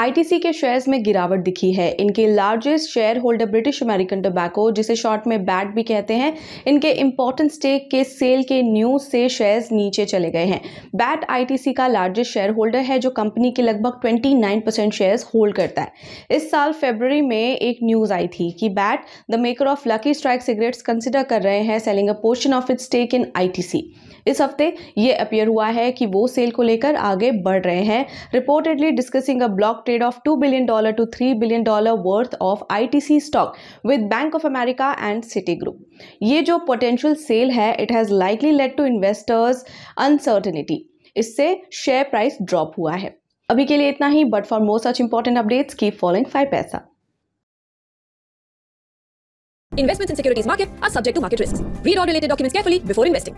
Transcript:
ITC के shares में गिरावट दिखी है इनके largest share holder British American Tobacco जिसे शॉर्ट में बैट भी कहते हैं इनके इंपॉर्टेंट स्टेक के सेल के न्यूज से शेयर्स नीचे चले गए हैं बैट आईटीसी का लार्जेस्ट शेयर होल्डर है जो कंपनी के लगभग 29 परसेंट शेयर्स होल्ड करता है इस साल फेबररी में एक न्यूज़ आई थी कि BAT the maker of Lucky Strike cigarettes consider कर रहे हैं selling a portion of its stake in I इस हफ्ते ये अपियर हुआ है कि वो सेल को लेकर आगे बढ़ रहे हैं reportedly discussing a block stock trade of $2 billion to $3 billion worth of ITC stock with Bank of America and Citigroup. ये जो potential sale है it has likely led to investors uncertainty. इससे share price drop हुआ है अभी के लिए इतना ही but for more such important updates keep following five paisa Investments in securities market are subject to market risks. Read all related documents carefully before investing.